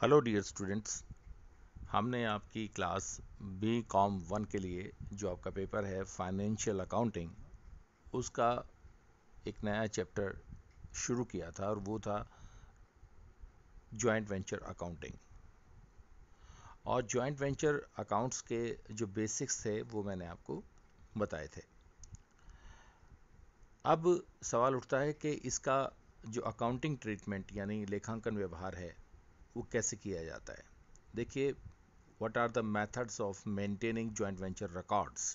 Hello dear students हमने आपकी class B com one के लिए जो आपका पेपर है फाइनेंशियल अकाउंटिंग उसका एक नया चैप्टर शुरू किया था और वो था जॉइंट वेंचर अकाउंटिंग और जॉइंट वेंचर अकाउंट्स के जो बेसिक्स थे वो मैंने आपको बताए थे अब सवाल उठता है कि इसका जो अकाउंटिंग ट्रीटमेंट यानी लेखांकन व्यवहार है वो कैसे किया जाता है देखिए what are the methods of maintaining joint venture records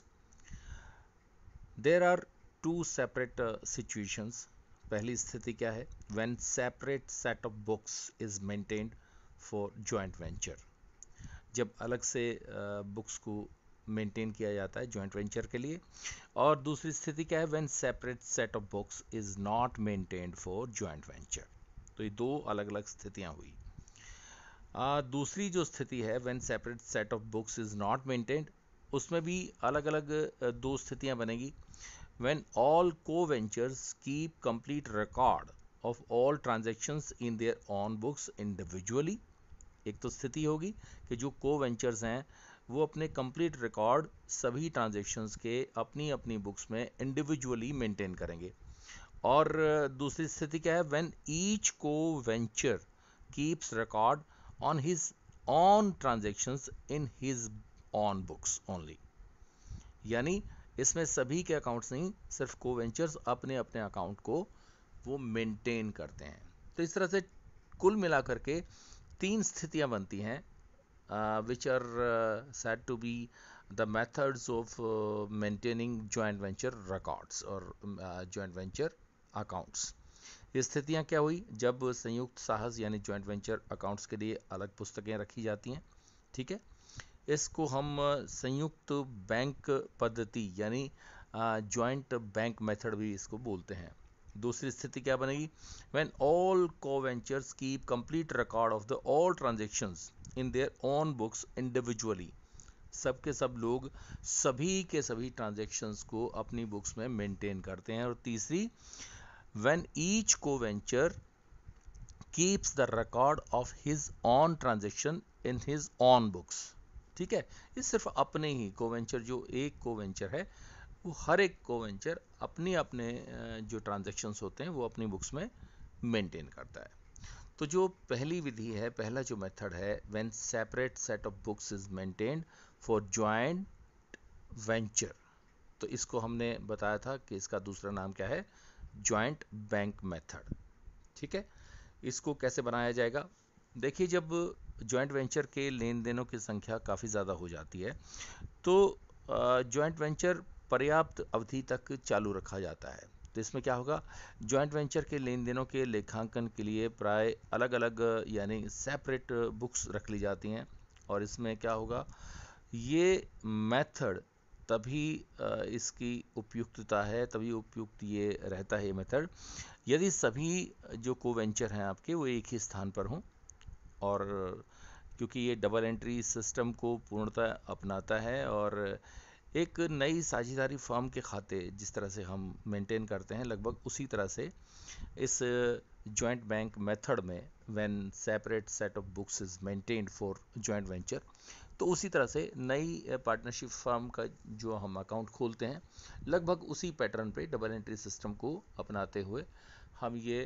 there are two separate situations पहली स्थिति क्या है when separate set of books is maintained for joint venture जब अलग से बुक्स uh, को मेंटेन किया जाता है ज्वाइंट वेंचर के लिए और दूसरी स्थिति क्या है when separate set of books is not maintained for joint venture तो ये दो अलग अलग स्थितियां हुई दूसरी जो स्थिति है when separate set of books is not maintained उसमें भी अलग अलग दो स्थितियां बनेगी when all co-venturers keep complete record of all transaction in their own books individually एक तो स्थिति होगी कि जो को वेंचर्स हैं वो अपने कंप्लीट रिकॉर्ड सभी ट्रांजेक्शन्स के अपनी अपनी बुक्स में इंडिविजुअली मेंटेन करेंगे और दूसरी स्थिति क्या है when each co-venturer keeps record on his own transactions in his own books only यानी इसमें सभी के अकाउंट्स नहीं सिर्फ को वेंचर्स अपने अपने अकाउंट को वो मेंटेन करते हैं तो इस तरह से कुल मिलाकर के तीन स्थितियां बनती हैं which are said to be the methods of maintaining joint venture records और जॉइंट वेंचर अकाउंट्स स्थितियां क्या हुई जब संयुक्त साहस यानी ज्वाइंट वेंचर अकाउंट्स के लिए अलग पुस्तकें रखी जाती हैं ठीक है इसको हम संयुक्त बैंक पद्धति यानी ज्वाइंट बैंक मेथड भी इसको बोलते हैं दूसरी स्थिति क्या बनेगी when all venturers keep complete record of the all transactions in their own books individually सबके सब लोग सभी के सभी ट्रांजेक्शन्स को अपनी बुक्स में मेंटेन करते हैं और तीसरी when each co-venture keeps the record of his own transaction in his own books ठीक है ये सिर्फ अपने ही कोवेंचर जो एक कोवेंचर है वो हर एक कोवेंचर अपने अपने जो ट्रांजैक्शंस होते हैं वो अपनी बुक्स में मेंटेन करता है तो जो पहली विधि है पहला जो मेथड है when separate set of books is maintained for joint venture तो इसको हमने बताया था कि इसका दूसरा नाम क्या है ज्वाइंट बैंक मेथड ठीक है इसको कैसे बनाया जाएगा देखिए जब ज्वाइंट वेंचर के लेन देनों की संख्या काफ़ी ज़्यादा हो जाती है तो ज्वाइंट वेंचर पर्याप्त अवधि तक चालू रखा जाता है तो इसमें क्या होगा ज्वाइंट वेंचर के लेन देनों के लेखांकन के लिए प्राय अलग अलग यानी सेपरेट बुक्स रख ली जाती हैं और इसमें क्या होगा ये मेथड तभी इसकी उपयुक्तता है तभी उपयुक्त ये रहता है ये मेथड यदि सभी जो कोवेंचर हैं आपके वो एक ही स्थान पर हों और क्योंकि ये डबल एंट्री सिस्टम को पूर्णतः अपनाता है और एक नई साझेदारी फर्म के खाते जिस तरह से हम मेंटेन करते हैं लगभग उसी तरह से इस जॉइंट बैंक मेथड में when separate set of books is maintained for joint venture तो उसी तरह से नई पार्टनरशिप फर्म का जो हम अकाउंट खोलते हैं लगभग उसी पैटर्न पे डबल एंट्री सिस्टम को अपनाते हुए हम ये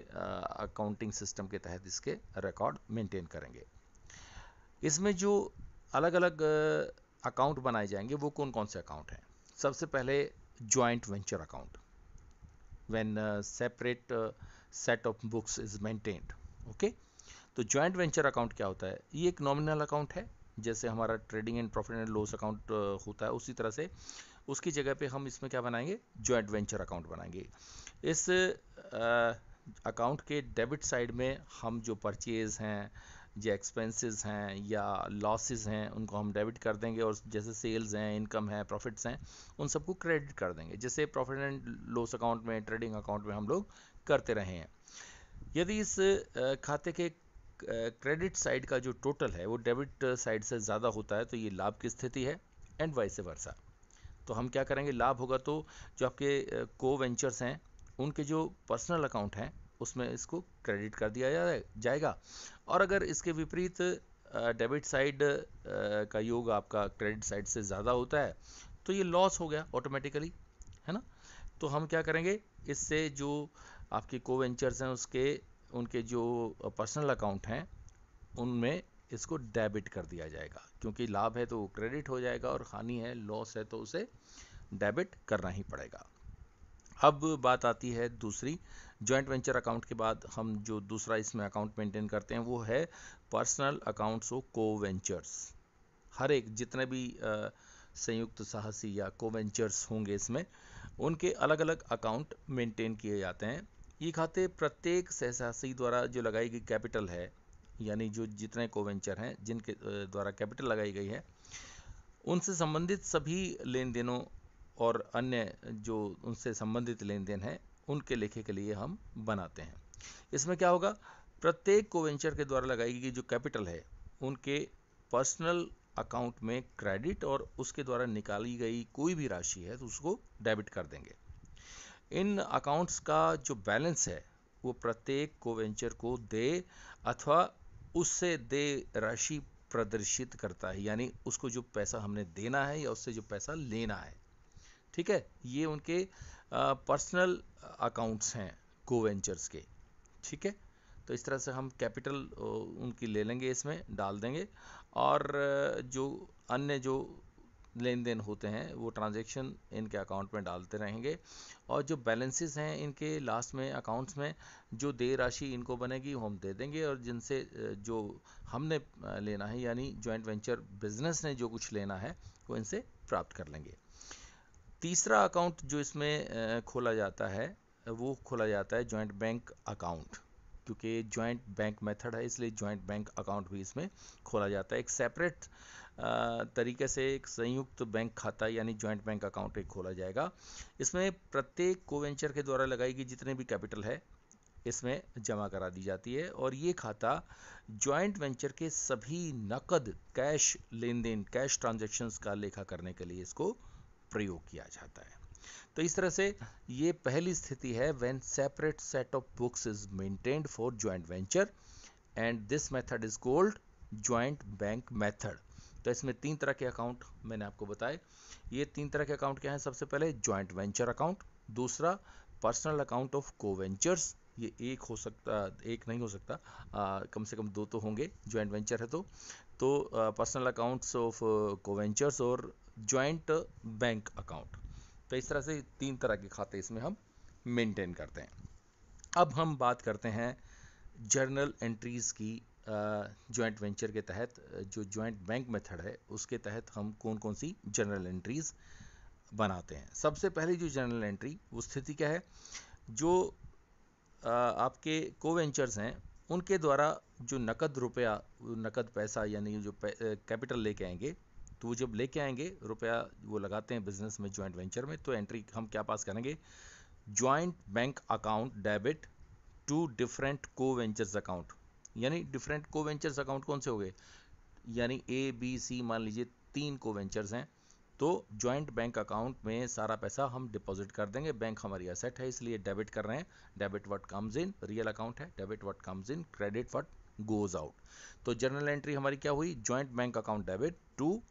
अकाउंटिंग सिस्टम के तहत इसके रिकॉर्ड मेंटेन करेंगे इसमें जो अलग अलग अकाउंट बनाए जाएंगे वो कौन कौन से अकाउंट हैं सबसे पहले joint venture account when separate set of books is maintained okay तो जॉइंट वेंचर अकाउंट क्या होता है ये एक नॉमिनल अकाउंट है जैसे हमारा trading and profit and loss account होता है उसी तरह से उसकी जगह पे हम इसमें क्या बनाएंगे जॉइंट वेंचर अकाउंट बनाएंगे इस अकाउंट के डेबिट साइड में हम जो परचेज़ हैं जो एक्सपेंसेस हैं या लॉसेस हैं उनको हम डेबिट कर देंगे और जैसे सेल्स हैं इनकम है प्रॉफिट्स हैं उन सबको क्रेडिट कर देंगे जैसे प्रॉफिट एंड लॉस अकाउंट में ट्रेडिंग अकाउंट में हम लोग करते रहे हैं यदि इस खाते के क्रेडिट साइड का जो टोटल है वो डेबिट साइड से ज़्यादा होता है तो ये लाभ की स्थिति है एंड वाइस वर्षा तो हम क्या करेंगे लाभ होगा तो जो आपके को वेंचर्स हैं उनके जो पर्सनल अकाउंट हैं उसमें इसको क्रेडिट कर दिया जाएगा और अगर इसके विपरीत डेबिट साइड का योग आपका क्रेडिट साइड से ज़्यादा होता है तो ये लॉस हो गया ऑटोमेटिकली है ना तो हम क्या करेंगे इससे जो आपके कोवेंचर्स हैं उसके उनके जो पर्सनल अकाउंट हैं उनमें इसको डेबिट कर दिया जाएगा क्योंकि लाभ है तो क्रेडिट हो जाएगा और हानि है लॉस है तो उसे डेबिट करना ही पड़ेगा अब बात आती है दूसरी जॉइंट वेंचर अकाउंट के बाद हम जो दूसरा इसमें अकाउंट मेंटेन करते हैं वो है पर्सनल अकाउंट्स ऑफ को वेंचर्स हर एक जितने भी संयुक्त साहसी या को वेंचर्स होंगे इसमें उनके अलग अलग अकाउंट मेंटेन किए जाते हैं ये खाते प्रत्येक सहसासी द्वारा जो लगाई गई कैपिटल है यानी जो जितने कोवेंचर हैं जिनके द्वारा कैपिटल लगाई गई है उनसे संबंधित सभी लेन देनों और अन्य जो उनसे संबंधित लेन देन है उनके लेखे के लिए हम बनाते हैं इसमें क्या होगा प्रत्येक कोवेंचर के द्वारा लगाई गई जो कैपिटल है उनके पर्सनल अकाउंट में क्रेडिट और उसके द्वारा निकाली गई कोई भी राशि है तो उसको डेबिट कर देंगे इन अकाउंट्स का जो बैलेंस है वो प्रत्येक कोवेंचर को दे अथवा उससे दे राशि प्रदर्शित करता है यानी उसको जो पैसा हमने देना है या उससे जो पैसा लेना है ठीक है ये उनके पर्सनल अकाउंट्स हैं कोवेंचर्स के ठीक है तो इस तरह से हम कैपिटल उनकी ले लेंगे इसमें डाल देंगे और जो अन्य जो लेन देन होते हैं वो ट्रांजेक्शन इनके अकाउंट में डालते रहेंगे और जो बैलेंसेस हैं इनके लास्ट में अकाउंट्स में जो दे राशि इनको बनेगी वो हम दे देंगे और जिनसे जो हमने लेना है यानी जॉइंट वेंचर बिजनेस ने जो कुछ लेना है वो इनसे प्राप्त कर लेंगे तीसरा अकाउंट जो इसमें खोला जाता है वो खोला जाता है जॉइंट बैंक अकाउंट क्योंकि जॉइंट बैंक मेथड है इसलिए जॉइंट बैंक अकाउंट भी इसमें खोला जाता है एक सेपरेट तरीके से एक संयुक्त बैंक खाता यानी जॉइंट बैंक अकाउंट एक खोला जाएगा इसमें प्रत्येक कोवेंचर के द्वारा लगाई गई जितने भी कैपिटल है इसमें जमा करा दी जाती है और ये खाता जॉइंट वेंचर के सभी नकद कैश लेन देन कैश ट्रांजेक्शन्स का लेखा करने के लिए इसको प्रयोग किया जाता है तो इस तरह से ये पहली स्थिति है when separate set of books is maintained for joint venture and this method is called joint bank method तो इसमें तीन तरह के अकाउंट मैंने आपको बताए ये तीन तरह के अकाउंट क्या हैं सबसे पहले ज्वाइंट वेंचर अकाउंट दूसरा पर्सनल अकाउंट ऑफ को वेंचर्स ये एक हो सकता एक नहीं हो सकता आ, कम से कम दो तो होंगे ज्वाइंट वेंचर है तो तो पर्सनल अकाउंट्स ऑफ कोवेंचर्स और ज्वाइंट बैंक अकाउंट तो इस तरह से तीन तरह के खाते इसमें हम मेंटेन करते हैं अब हम बात करते हैं जर्नल एंट्रीज़ की जॉइंट वेंचर के तहत जो जॉइंट बैंक मेथड है उसके तहत हम कौन कौन सी जर्नल एंट्रीज़ बनाते हैं सबसे पहले जो जर्नल एंट्री वो स्थिति क्या है जो आपके को वेंचर्स हैं उनके द्वारा जो नकद रुपया नकद पैसा यानी जो कैपिटल लेके आएंगे तो वो जब लेके आएंगे रुपया वो लगाते हैं बिजनेस में ज्वाइंट वेंचर में तो एंट्री हम क्या पास करेंगे joint bank account debit to different co-venturers account यानी डिफरेंट को वेंचर्स अकाउंट कौन से हो गए यानी ए बी सी मान लीजिए तीन को वेंचर्स हैं तो ज्वाइंट बैंक अकाउंट में सारा पैसा हम डिपॉजिट कर देंगे बैंक हमारी असेट है इसलिए डेबिट कर रहे हैं debit what comes in real account है debit what comes in credit what goes out तो जर्नल एंट्री हमारी क्या हुई joint bank account debit to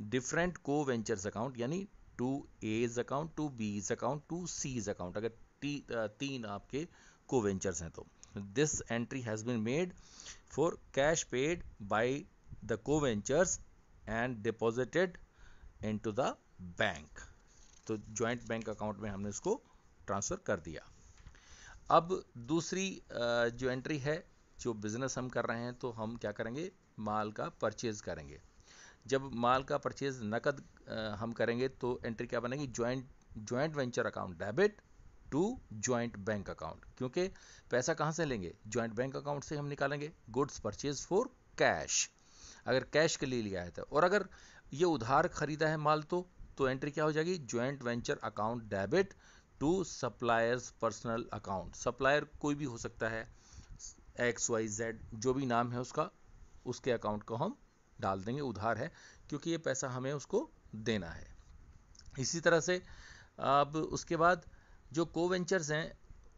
different co-venturers account यानी to A's account to B's account to C's account अगर ती, तीन आपके को वेंचर्स हैं तो this entry has been made for cash paid by the co-venturers and deposited to the bank तो joint bank account में हमने इसको ट्रांसफ़र कर दिया अब दूसरी जो एंट्री है जो बिज़नेस हम कर रहे हैं तो हम क्या करेंगे माल का परचेज करेंगे जब माल का परचेज नकद हम करेंगे तो एंट्री क्या बनेगी joint joint venture account debit to joint bank account क्योंकि पैसा कहाँ से लेंगे ज्वाइंट बैंक अकाउंट से हम निकालेंगे गुड्स परचेज फॉर कैश अगर कैश के लिए लिया है तो और अगर ये उधार खरीदा है माल तो तो एंट्री क्या हो जाएगी joint venture account debit to suppliers personal account supplier कोई भी हो सकता है एक्स वाई जेड जो भी नाम है उसका उसके अकाउंट को हम डाल देंगे उधार है क्योंकि ये पैसा हमें उसको देना है इसी तरह से अब उसके बाद जो कोवेंचर्स हैं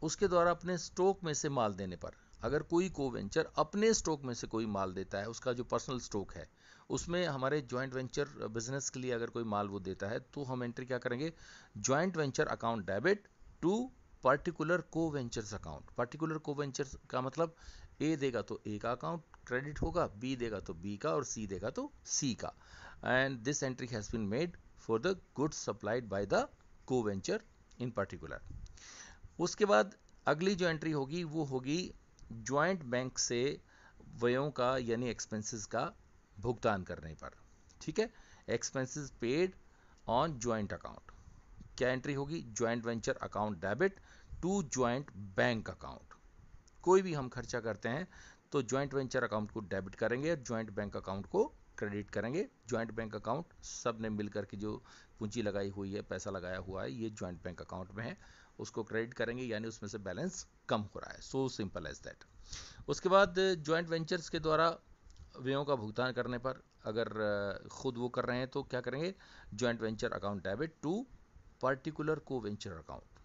उसके द्वारा अपने स्टॉक में से माल देने पर अगर कोई कोवेंचर अपने स्टॉक में से कोई माल देता है उसका जो पर्सनल स्टॉक है उसमें हमारे जॉइंट वेंचर बिजनेस के लिए अगर कोई माल वो देता है तो हम एंट्री क्या करेंगे joint venture account debit to particular co-venturers account particular co-venturers का मतलब ए देगा तो ए का अकाउंट क्रेडिट होगा बी देगा तो बी का और सी देगा तो सी का and this entry has been made for the goods supplied by the co-venturer in particular उसके बाद अगली जो एंट्री होगी वो होगी ज्वाइंट बैंक से व्ययों का यानी एक्सपेंसेस का भुगतान करने पर ठीक है expenses paid on joint account क्या एंट्री होगी joint venture account debit to joint bank account कोई भी हम खर्चा करते हैं तो ज्वाइंट वेंचर अकाउंट को डेबिट करेंगे और ज्वाइंट बैंक अकाउंट को क्रेडिट करेंगे ज्वाइंट बैंक अकाउंट सब ने मिल करके जो पूंजी लगाई हुई है पैसा लगाया हुआ है ये ज्वाइंट बैंक अकाउंट में है उसको क्रेडिट करेंगे यानी उसमें से बैलेंस कम हो रहा है सो सिंपल एज दैट उसके बाद ज्वाइंट वेंचर्स के द्वारा व्ययों का भुगतान करने पर अगर खुद वो कर रहे हैं तो क्या करेंगे joint venture account debit to particular co-venturer account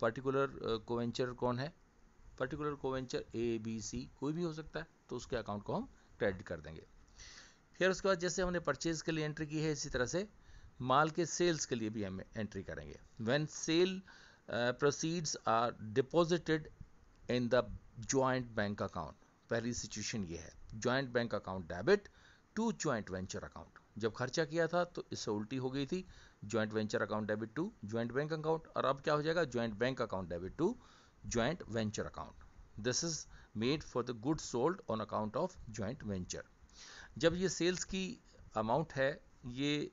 particular co-venturer कौन है पर्टिकुलर कोवेंचर ए बी सी कोई भी हो सकता है तो उसके अकाउंट को हम क्रेडिट कर देंगे फिर उसके बाद जैसे हमने परचेज के लिए एंट्री की है इसी तरह से माल के सेल्स के लिए भी हम एंट्री करेंगे when sale proceeds are deposited in the joint bank account पहली सिचुएशन ये है joint bank account debit to joint venture account जब खर्चा किया था तो इससे उल्टी हो गई थी joint venture account debit to joint bank account और अब क्या हो जाएगा joint bank account debit to joint venture account. This is made for the goods sold on account of joint venture. जब ये sales की amount है ये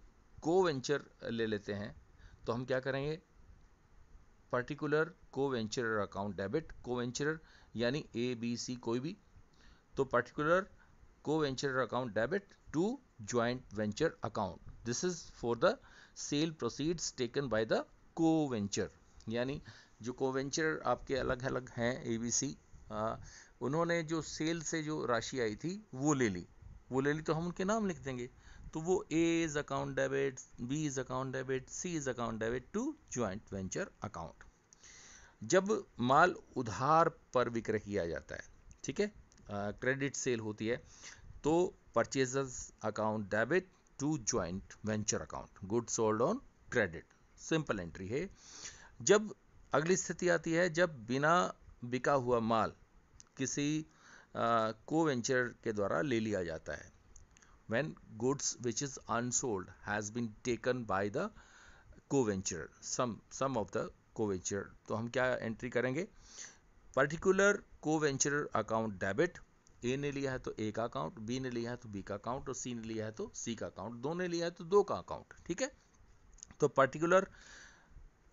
co-venture ले लेते हैं तो हम क्या करेंगे particular co-venturer account debit co-venturer यानी ए बी सी कोई भी तो particular co-venturer account debit to joint venture account. This is for the sale proceeds taken by the co-venture यानी जो कोवेंचर आपके अलग अलग हैं सी उन्होंने जो सेल से जो राशि आई थी वो ले ली वो ले ली तो हम उनके नाम लिख देंगे तो वो A's account debit B's account debit C's account debit to joint venture account जब माल उधार पर विक्रय किया जाता है ठीक है क्रेडिट सेल होती है तो purchase account debit to joint venture account good sold on credit simple entry है जब अगली स्थिति आती है जब बिना बिका हुआ माल किसी को वेंचर के द्वारा ले लिया जाता है when goods which is unsold has been taken by the co-venturer some some of the co-venturer तो हम क्या एंट्री करेंगे particular co-venturer account debit ए ने लिया है तो ए का अकाउंट बी ने लिया है तो बी का अकाउंट और सी ने लिया है तो सी का अकाउंट दो ने लिया है तो दो का अकाउंट ठीक है तो particular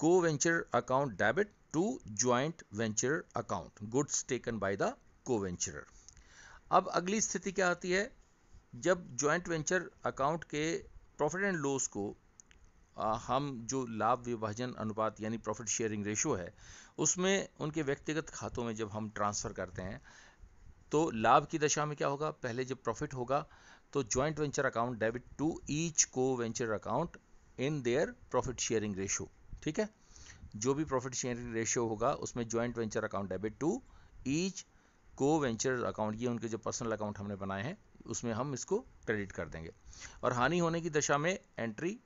co-venturer account debit to joint venture account goods taken by the co-venturer अब अगली स्थिति क्या आती है जब ज्वाइंट वेंचर अकाउंट के प्रॉफिट एंड लॉस को हम जो लाभ विभाजन अनुपात यानी प्रॉफिट शेयरिंग रेशो है उसमें उनके व्यक्तिगत खातों में जब हम ट्रांसफ़र करते हैं तो लाभ की दशा में क्या होगा पहले जब प्रॉफिट होगा तो joint venture account debit to each co-venturer account in their profit sharing ratio ठीक है जो भी प्रॉफिट शेयरिंग रेशियो होगा उसमें joint venture account debit to each co-venturer account ये उनके जो पर्सनल अकाउंट हमने बनाए हैं उसमें हम इसको क्रेडिट कर देंगे और हानि होने की दशा में एंट्री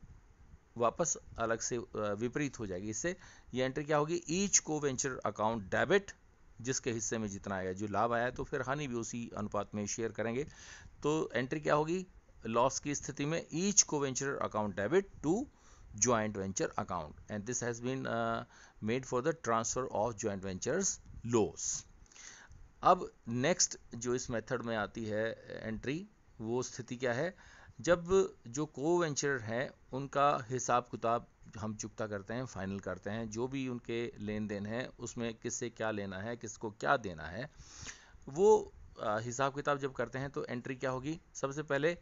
वापस अलग से विपरीत हो जाएगी इससे ये एंट्री क्या होगी each co-venturer account debit जिसके हिस्से में जितना आया जो लाभ आया तो फिर हानि भी उसी अनुपात में शेयर करेंगे तो एंट्री क्या होगी लॉस की स्थिति में each co-venturer account debit to joint venture account and this has been uh, made for the transfer of joint ventures loss अब नेक्स्ट जो इस मेथड में आती है एंट्री वो स्थिति क्या है जब जो को वेंचर हैं उनका हिसाब किताब हम चुकता करते हैं फाइनल करते हैं जो भी उनके लेन देन है उसमें किससे क्या लेना है किसको क्या देना है वो हिसाब किताब जब करते हैं तो एंट्री क्या होगी सबसे पहले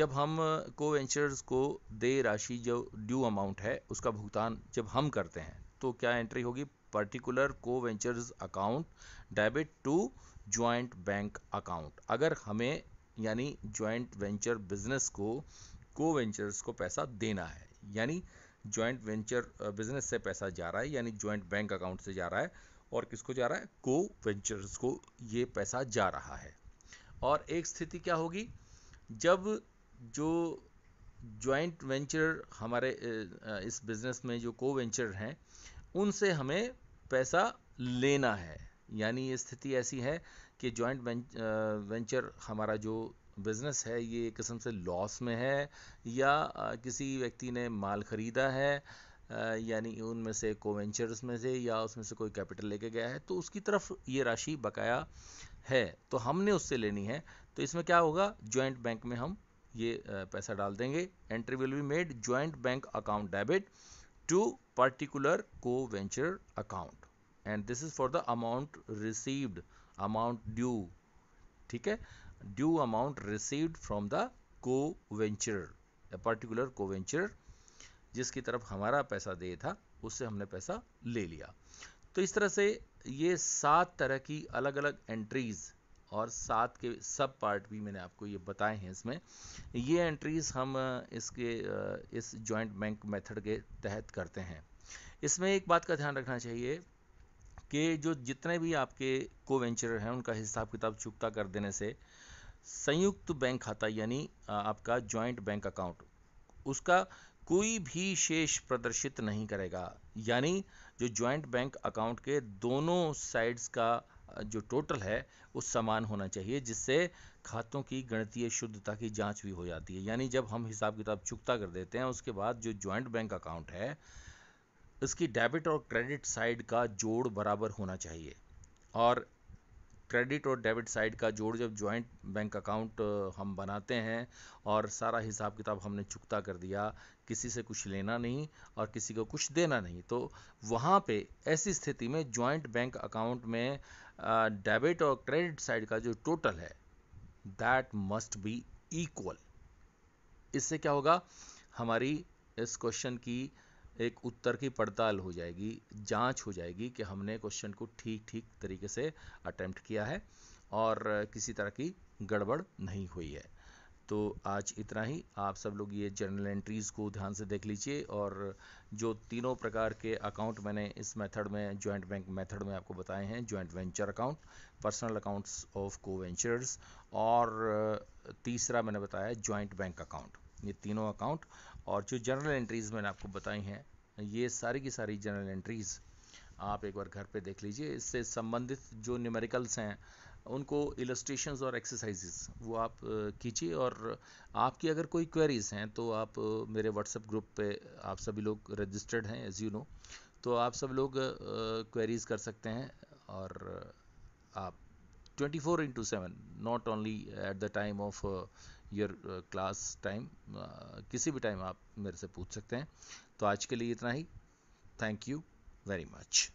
जब हम को वेंचर्स को दे राशि जो ड्यू अमाउंट है उसका भुगतान जब हम करते हैं तो क्या एंट्री होगी particular co-venturers account debit to joint bank account अगर हमें यानी ज्वाइंट वेंचर बिजनेस को को वेंचर्स को पैसा देना है यानी ज्वाइंट वेंचर बिजनेस से पैसा जा रहा है यानी ज्वाइंट बैंक अकाउंट से जा रहा है और किसको जा रहा है को वेंचर्स को ये पैसा जा रहा है और एक स्थिति क्या होगी जब जो जॉइंट वेंचर हमारे इस बिज़नेस में जो को वेंचर हैं उनसे हमें पैसा लेना है यानी ये स्थिति ऐसी है कि जॉइंट वेंचर हमारा जो बिज़नेस है ये किस्म से लॉस में है या किसी व्यक्ति ने माल ख़रीदा है यानी उनमें से कोवेंचर्स में से या उसमें से कोई कैपिटल लेके गया है तो उसकी तरफ ये राशि बकाया है तो हमने उससे लेनी है तो इसमें क्या होगा ज्वाइंट बैंक में हम ये पैसा डाल देंगे entry will be made joint bank account debit to particular co-venturer account and this is for the amount received amount due ठीक है due amount received from the co-venturer particular co-venturer जिसकी तरफ हमारा पैसा दे था उससे हमने पैसा ले लिया तो इस तरह से ये सात तरह की अलग अलग एंट्रीज़ और सात के सब पार्ट भी मैंने आपको ये बताए हैं इसमें ये एंट्रीज़ हम इसके इस जॉइंट बैंक मेथड के तहत करते हैं इसमें एक बात का ध्यान रखना चाहिए कि जो जितने भी आपके को वेंचर हैं उनका हिसाब किताब चुकता कर देने से संयुक्त बैंक खाता यानी आपका जॉइंट बैंक अकाउंट उसका कोई भी शेष प्रदर्शित नहीं करेगा यानी जो ज्वाइंट बैंक अकाउंट के दोनों साइड्स का जो टोटल है वो समान होना चाहिए जिससे खातों की गणतीय शुद्धता की जांच भी हो जाती है यानी जब हम हिसाब किताब चुकता कर देते हैं उसके बाद जो ज्वाइंट बैंक अकाउंट है इसकी डेबिट और क्रेडिट साइड का जोड़ बराबर होना चाहिए और क्रेडिट और डेबिट साइड का जोड़ जब जॉइंट बैंक अकाउंट हम बनाते हैं और सारा हिसाब किताब हमने चुकता कर दिया किसी से कुछ लेना नहीं और किसी को कुछ देना नहीं तो वहाँ पे ऐसी स्थिति में जॉइंट बैंक अकाउंट में डेबिट और क्रेडिट साइड का जो टोटल है दैट मस्ट बी इक्वल इससे क्या होगा हमारी इस क्वेश्चन की एक उत्तर की पड़ताल हो जाएगी जांच हो जाएगी कि हमने क्वेश्चन को ठीक ठीक तरीके से अटैम्प्ट किया है और किसी तरह की गड़बड़ नहीं हुई है तो आज इतना ही आप सब लोग ये जर्नल एंट्रीज़ को ध्यान से देख लीजिए और जो तीनों प्रकार के अकाउंट मैंने इस मेथड में जॉइंट बैंक मेथड में आपको बताए हैं joint venture account personal accounts of को वेंचर्स और तीसरा मैंने बताया जॉइंट बैंक अकाउंट ये तीनों अकाउंट और जो जनरल एंट्रीज़ मैंने आपको बताई हैं ये सारी की सारी जनरल एंट्रीज़ आप एक बार घर पे देख लीजिए इससे संबंधित जो न्यूमेरिकल्स हैं उनको इलस्ट्रेशन और एक्सरसाइजेस वो आप कीजिए और आपकी अगर कोई क्वेरीज़ हैं तो आप मेरे व्हाट्सएप ग्रुप पे आप सभी लोग रजिस्टर्ड हैं एज यू नो तो आप सब लोग क्वेरीज़ कर सकते हैं और आप 24 four into seven not only at the time of your class time किसी भी टाइम आप मेरे से पूछ सकते हैं तो आज के लिए इतना ही थैंक यू वेरी मच